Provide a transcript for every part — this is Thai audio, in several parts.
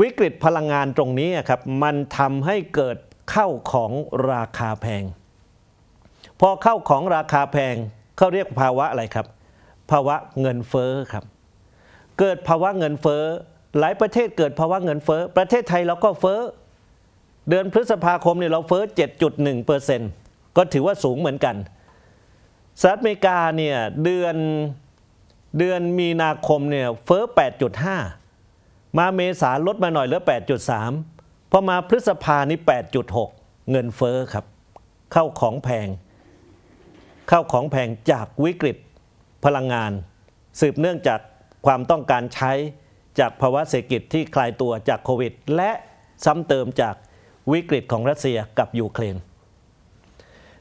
วิกฤตพลังงานตรงนี้ครับมันทำให้เกิดเข้าของราคาแพง พอเข้าของราคาแพงเขาเรียกภาวะอะไรครับ ภาวะเงินเฟ้อครับ เกิดภาวะเงินเฟ้อหลายประเทศเกิดภาวะเงินเฟ้อประเทศไทยเราก็เฟ้อเดือนพฤษภาคมเนี่ยเราเฟ้อ7.1%ก็ถือว่าสูงเหมือนกันสหรัฐอเมริกาเนี่ยเดือนเดือนมีนาคมเนี่ยเฟ้อ8.5มาเมษาลดมาหน่อยเหลือ 8.3พอมาพฤษภานี่8.6 เงินเฟ้อครับเข้าของแพงเข้าของแพงจากวิกฤตพลังงาน สืบเนื่องจากความต้องการใช้จากภาวะเศรษฐกิจที่คลายตัวจากโควิด และซ้ำเติมจากวิกฤตของรัสเซียกับยูเครน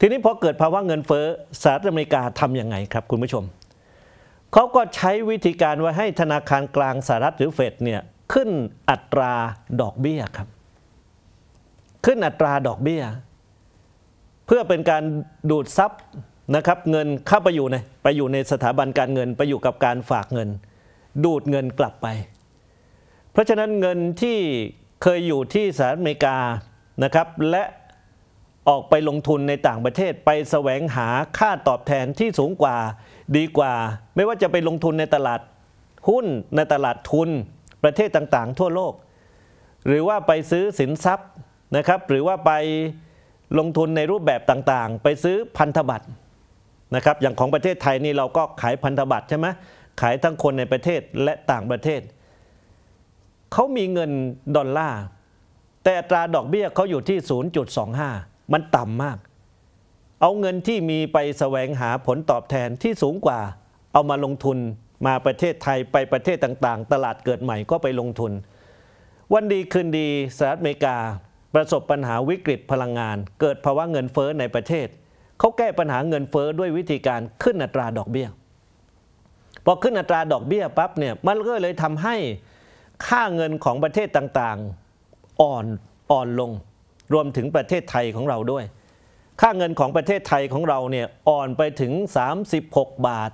ทีนี้พอเกิดภาวะเงินเฟ้อสหรัฐอเมริกาทำยังไงครับ คุณผู้ชมเขาก็ใช้วิธีการว่าให้ธนาคารกลางสหรัฐหรือเฟดเนี่ยขึ้นอัตราดอกเบี้ยครับ ขึ้นอัตราดอกเบี้ย เพื่อเป็นการดูดซับนะครับเงินเข้าไปอยู่ในไปอยู่ในสถาบันการเงิน ไปอยู่กับการฝากเงิน ดูดเงินกลับไป เพราะฉะนั้นเงินที่เคยอยู่ที่สหรัฐอเมริกานะครับและออกไปลงทุนในต่างประเทศไปแสวงหาค่าตอบแทนที่สูงกว่าดีกว่า ไม่ว่าจะไปลงทุนในตลาดหุ้นในตลาดทุนประเทศต่างๆ ทั่วโลก หรือว่าไปซื้อสินทรัพย์นะครับหรือว่าไปลงทุนในรูปแบบต่างๆ ไปซื้อพันธบัตรนะครับอย่างของประเทศไทยนี่ เราก็ขายพันธบัตรใช่ไหมขายทั้งคนในประเทศและต่างประเทศ เขามีเงินดอลลาร์แต่อัตราดอกเบี้ยเขาอยู่ที่ 0.25 มันต่ำมาก เอาเงินที่มีไปแสวงหาผลตอบแทนที่สูงกว่าเอามาลงทุนมาประเทศไทยไปประเทศต่างๆ ตลาดเกิดใหม่ก็ไปลงทุน วันดีคืนดีสหรัฐอเมริกา ประสบปัญหาวิกฤตพลังงาน เกิดภาวะเงินเฟ้อในประเทศ เขาแก้ปัญหาเงินเฟ้อด้วยวิธีการขึ้นอัตราดอกเบี้ยพอขึ้นอัตราดอกเบี้ยปั๊บเนี่ยมันก็เลยทำให้ค่าเงินของประเทศต่างๆอ่อนอ่อนลง รวมถึงประเทศไทยของเราด้วย ค่าเงินของประเทศไทยของเราเนี่ยอ่อนไปถึง 36 บาท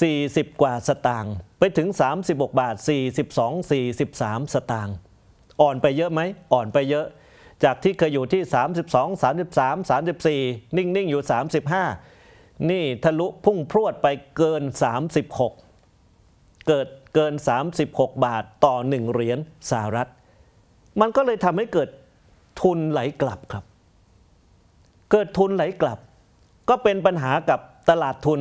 40 กว่าสตางค์ไปถึง 36 บาท 42 43 สตางค์อ่อนไปเยอะไหม อ่อนไปเยอะ จากที่เคยอยู่ที่ 32 33 34 นิ่ง ๆ อยู่ 35 นี่ทะลุพุ่งพรวดไปเกิน 36 เกิดเกิน 36 บาทต่อ 1เหรียญสหรัฐ มันก็เลยทำให้เกิดทุนไหลกลับครับ เกิดทุนไหลกลับ ก็เป็นปัญหากับตลาดทุน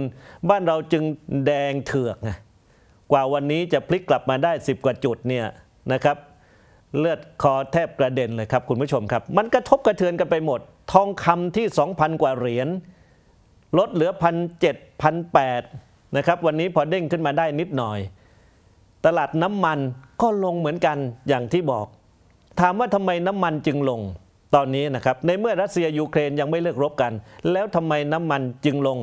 บ้านเราจึงแดงเถือกไงกว่าวันนี้จะพลิกกลับมาได้ 10 กว่าจุดเนี่ยนะครับเลือดคอแทบกระเด็นเลยครับคุณผู้ชมครับ มันกระทบกระเทือนกันไปหมดทองคำที่ 2,000 กว่าเหรียญ ลดเหลือพันเจ็ดพันแปดนะครับวันนี้พอเด้งขึ้นมาได้นิดหน่อย ตลาดน้ำมันก็ลงเหมือนกันอย่างที่บอก ถามว่าทำไมน้ำมันจึงลงตอนนี้นะครับในเมื่อรัสเซียยูเครนยังไม่เลิกรบกัน แล้วทำไมน้ำมันจึงลง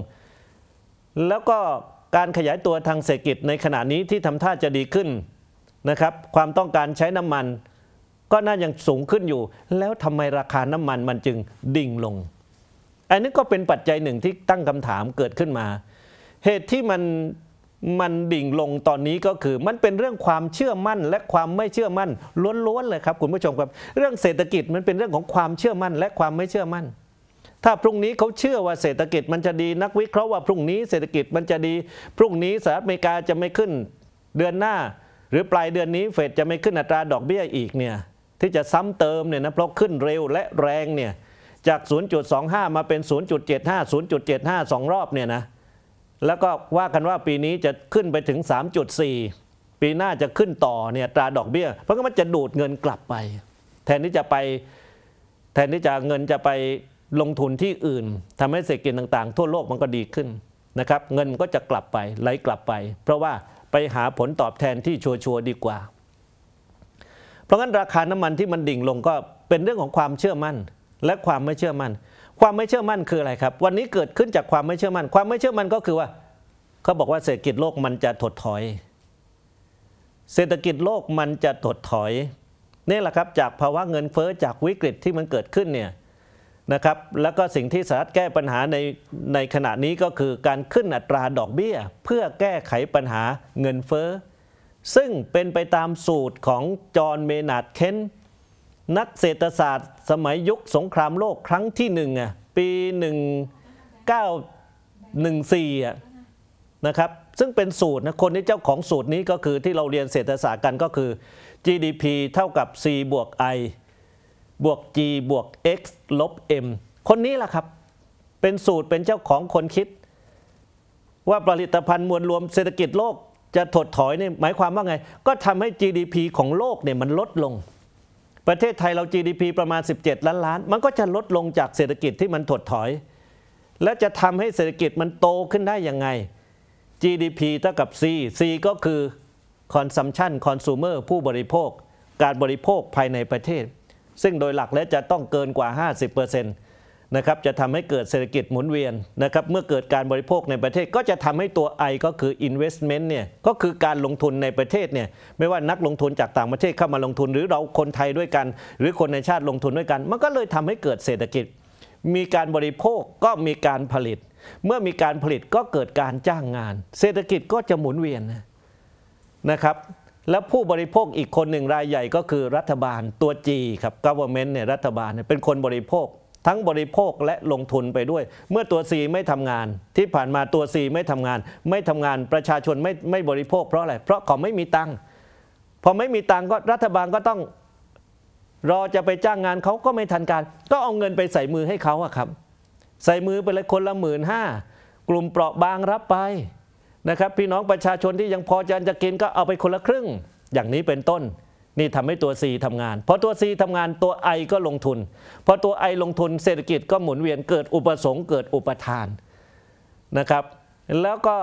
แล้วก็การขยายตัวทางเศรษฐกิจในขณะนี้ที่ทำท่าจะดีขึ้นนะครับความต้องการใช้น้ำมัน ก็น่ายังสูงขึ้นอยู่ แล้วทำไมราคาน้ำมันมันจึงดิ่งลง อันนี้ก็เป็นปัจจัยหนึ่งที่ตั้งคำถามเกิดขึ้นมา เหตุที่มันมันดิ่งลงตอนนี้ก็คือ มันเป็นเรื่องความเชื่อมั่น และความไม่เชื่อมั่นล้วนๆเลยครับคุณผู้ชมครับ เรื่องเศรษฐกิจมันเป็นเรื่องของความเชื่อมั่นและความไม่เชื่อมั่นถ้าพรุ่งนี้เขาเชื่อว่าเศรษฐกิจมันจะดีนักวิเคราะห์ว่าพรุ่งนี้เศรษฐกิจมันจะดี พรุ่งนี้สหรัฐอเมริกาจะไม่ขึ้นเดือนหน้า หรือปลายเดือนนี้เฟดจะไม่ขึ้นอัตราดอกเบี้ยอีกเนี่ยที่จะซ้ำเติมเนี่ยนะเพราะขึ้นเร็วและแรงเนี่ยจาก 0.25 มาเป็น 0.75 0.75สองรอบเนี่ยนะแล้วก็ว่ากันว่าปีนี้จะขึ้นไปถึง 3.4 ปีหน้าจะขึ้นต่อเนี่ยตราดอกเบี้ย เพราะงั้นมันจะดูดเงินกลับไป แทนที่จะไปแทนที่จะเงินจะไปลงทุนที่อื่นทำให้เศรษฐกิจต่างๆ ทั่วโลกมันก็ดีขึ้นนะครับ เงินก็จะกลับไปไหลกลับไป เพราะว่าไปหาผลตอบแทนที่ชัวร์ดีกว่า เพราะงั้นราคาน้ำมันที่มันดิ่งลงก็เป็นเรื่องของความเชื่อมั่นและความไม่เชื่อมั่น ความไม่เชื่อมั่นคืออะไรครับ วันนี้เกิดขึ้นจากความไม่เชื่อมั่น ความไม่เชื่อมั่นก็คือว่าเขาบอกว่าเศรษฐกิจโลกมันจะถดถอย เศรษฐกิจโลกมันจะถดถอยนี่แหละครับจากภาวะเงินเฟอ้อจากวิกฤตที่มันเกิดขึ้นเนี่ยนะครับแล้วก็สิ่งที่สหรัฐแก้ปัญหาในในขณะนี้ก็คือการขึ้นอัตราดอกเบี้ยเพื่อแก้ไขปัญหาเงินเฟ้อ ซึ่งเป็นไปตามสูตรของจอห์นเมนาร์ดเคนนักเศรษฐศาสตร์สมัยยุคสงครามโลกครั้งที่หนึ่งอ่ะปี 1914อ่ะนะครับซึ่งเป็นสูตรนะคนที่เจ้าของสูตรนี้ก็คือที่เราเรียนเศรษฐศาสตร์กันก็คือ GDP เท่ากับ C บวก I บวก g บวก x ลบ m คนนี้แหละครับเป็นสูตรเป็นเจ้าของคนคิด ว่าผลิตภัณฑ์มวลรวมเศรษฐกิจโลกจะถดถอยนี่หมายความว่าไง ก็ทำให้ GDP ของโลกเนี่ยมันลดลง ประเทศไทยเรา GDP ประมาณ 17 ล้านล้าน มันก็จะลดลงจากเศรษฐกิจที่มันถดถอย และจะทำให้เศรษฐกิจมันโตขึ้นได้ยังไง GDP เท่ากับ C C ก็คือ consumption consumer ผู้บริโภคการบริโภคภายในประเทศซึ่งโดยหลักแล้วจะต้องเกินกว่า 50%นะครับ จะทำให้เกิดเศรษฐกิจหมุนเวียนนะครับ เมื่อเกิดการบริโภคในประเทศก็จะทำให้ตัว I ก็คือ investment เนี่ยก็คือการลงทุนในประเทศเนี่ยไม่ว่านักลงทุนจากต่างประเทศเข้ามาลงทุนหรือเราคนไทยด้วยกัน หรือคนในชาติลงทุนด้วยกันมันก็เลยทำให้เกิดเศรษฐกิจ มีการบริโภคก็มีการผลิต เมื่อมีการผลิตก็เกิดการจ้างงาน เศรษฐกิจก็จะหมุนเวียนนะครับและผู้บริโภคอีกคนหนึ่งรายใหญ่ก็คือ รัฐบาลตัวจีครับ government เนี่ยรัฐบาลเป็นคนบริโภค ทั้งบริโภคและลงทุนไปด้วย เมื่อตัว C ไม่ทำงาน ที่ผ่านมาตัว C ไม่ทำงาน ไม่ทำงานประชาชนไม่ไม่บริโภค เพราะอะไรเพราะเขาไม่มีตังค์พอไม่มีตังค์ก็รัฐบาลก็ต้องรอจะไปจ้างงานเขาก็ไม่ทันการก็เอาเงินไปใส่มือให้เขาอะครับ ใส่มือไปเลยคนละหมื่นห้ากลุ่มเปราะบางรับไปนะครับพี่น้องประชาชนที่ยังพอจะจะกินก็เอาไปคนละครึ่งอย่างนี้เป็นต้น นี่ทำให้ตัว C ทำงานพอตัว C ทำงานตัว I ก็ลงทุนพอตัว I ลงทุนเศรษฐกิจก็หมุนเวียนเกิดอุปสงค์เกิดอุปทานนะครับแล้วก็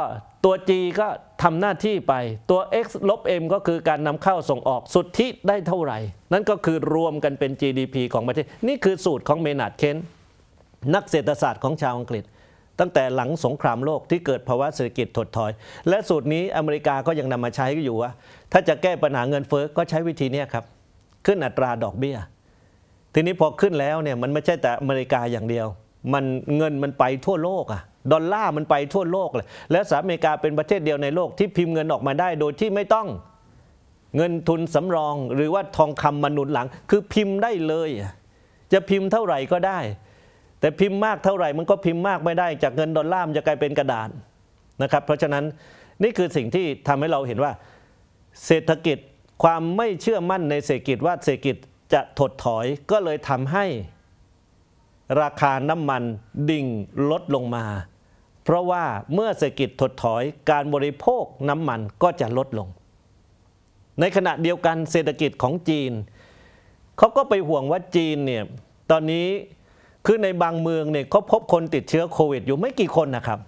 ตัว G ก็ทำหน้าที่ไปตัว X ลบ M ก็คือการนำเข้าส่งออกสุทธิได้เท่าไหร่ นั่นก็คือรวมกันเป็น GDP ของประเทศนี่คือสูตรของเมนาร์ดเคนนักเศรษฐศาสตร์ของชาวอังกฤษตั้งแต่หลังสงครามโลกที่เกิดภาวะเศรษฐกิจถดถอย และสูตรนี้อเมริกาก็ยังนำมาใช้อยู่ว่าถ้าจะแก้ปัญหาเงินเฟ้อก็ใช้วิธีนี้ครับขึ้นอัตราดอกเบี้ย ทีนี้พอขึ้นแล้วเนี่ยมันไม่ใช่แต่อเมริกาอย่างเดียว มันเงินมันไปทั่วโลกอะดอลลาร์มันไปทั่วโลกเลยและสหรัฐอเมริกาเป็นประเทศเดียวในโลก ที่พิมพ์เงินออกมาได้โดยที่ไม่ต้อง เงินทุนสำรองหรือว่าทองคำมนุนหลังคือพิมพ์ได้เลย จะพิมพ์เท่าไหร่ก็ได้แต่พิมพ์มากเท่าไหร่มันก็พิมพ์มากไม่ได้จากเงินดอลลาร์มันจะกลายเป็นกระดานนะครับเพราะฉะนั้นนี่คือสิ่งที่ทำให้เราเห็นว่าเศรษฐกิจความไม่เชื่อมั่นในเศรษฐกิจว่าเศรษฐกิจจะถดถอยก็เลยทำให้ ราคาน้ำมัน ดิ่งลดลงมา เพราะว่าเมื่อเศรษฐกิจถดถอยการบริโภคน้ำมันก็จะลดลง ในขณะเดียวกันเศรษฐกิจของจีนเขาก็ไปห่วงว่าจีนเนี่ยตอนนี้คือในบางเมืองเนี่ยเขาพบคนติดเชื้อโควิดอยู่ไม่กี่คนนะครับ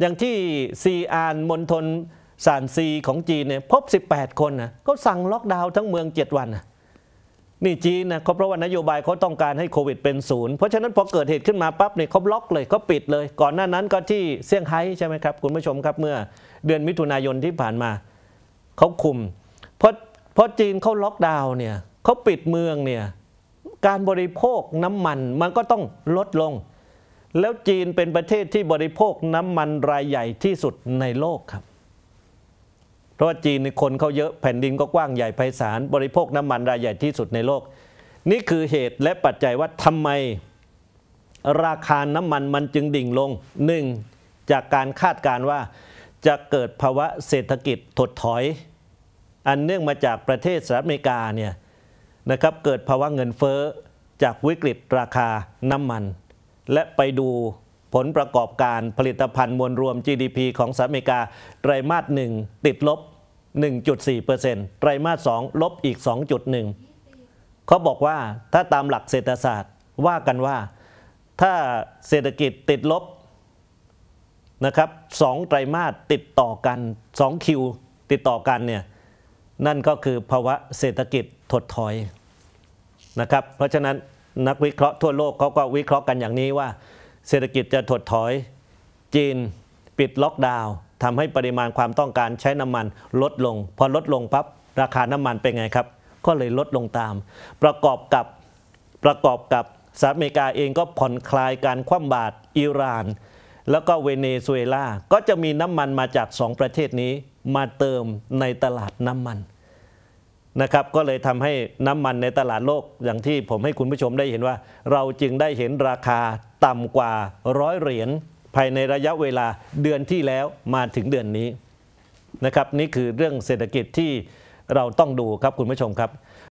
อย่างที่ซีอานมณฑลซานซีของจีนเนี่ยพบ 18 คนนะก็สั่งล็อกดาวน์ทั้งเมือง 7 วันนนี่จีนนะเขาเพราะว่านโยบายเขาต้องการให้โควิดเป็นศูนย์เพราะฉะนั้นพอเกิดเหตุขึ้นมาปั๊บเนี่ยเขาล็อกเลยเขาปิดเลย ก่อนหน้านั้นก็ที่เซี่ยงไฮ้ใช่ไหมครับ คุณผู้ชมครับเมื่อเดือนมิถุนายนที่ผ่านมาเขาคุมเพราะเพราะจีนเขาล็อกดาวน์เนี่ยเขาปิดเมืองเนี่ยการบริโภคน้ำมันมันก็ต้องลดลง แล้วจีนเป็นประเทศที่บริโภคน้ำมันรายใหญ่ที่สุดในโลกครับ เพราะว่าจีนคนเขาเยอะแผ่นดินก็กว้างใหญ่ไพศาลบริโภคน้ำมันรายใหญ่ที่สุดในโลก นี่คือเหตุและปัจจัยว่าทำไมราคาน้ำมันมันจึงดิ่งลงหนึ่งจากการคาดการว่าจะเกิดภาวะเศรษฐกิจถดถอย อันเนื่องมาจากประเทศสหรัฐอเมริกาเนี่ยนะครับเกิดภาวะเงินเฟ้อจากวิกฤตราคาน้ำมัน และไปดูผลประกอบการผลิตภัณฑ์มวลรวม GDP ของสหรัฐอเมริกาไตรมาส1ติดลบ 1.4%ไตรมาส2ลบอีก 2.1 เขาบอกว่าถ้าตามหลักเศรษฐศาสตร์ว่ากันว่า ถ้าเศรษฐกิจติดลบนะครับสองไตรมาสติดต่อกัน 2 คิวติดต่อกันเนี่ยนั่นก็คือภาวะเศรษฐกิจถดถอยนะครับ เพราะฉะนั้นนักวิเคราะห์ทั่วโลกเขาก็วิเคราะห์กันอย่างนี้ว่า เศรษฐกิจจะถดถอย จีนปิดล็อกดาวน์ทำให้ปริมาณความต้องการใช้น้ำมัน ลดลงพอลดลงปั๊บราคาน้ำมันเป็นไงครับ ก็เลยลดลงตาม ประกอบกับประกอบกับสหรัฐอเมริกาเองก็ผ่อนคลายการคว่ำบาตรอิหร่าน แล้วก็เวเนซุเอลาก็จะมีน้ำมันมาจาก 2 ประเทศนี้มาเติมในตลาดน้ำมันนะครับก็เลยทำให้น้ำมันในตลาดโลกอย่างที่ผมให้คุณผู้ชมได้เห็นว่า เราจึงได้เห็นราคาต่ำกว่าร้อยเหรียญภายในระยะเวลาเดือนที่แล้วมาถึงเดือนนี้นะครับนี่คือเรื่องเศรษฐกิจที่เราต้องดูครับคุณผู้ชมครับ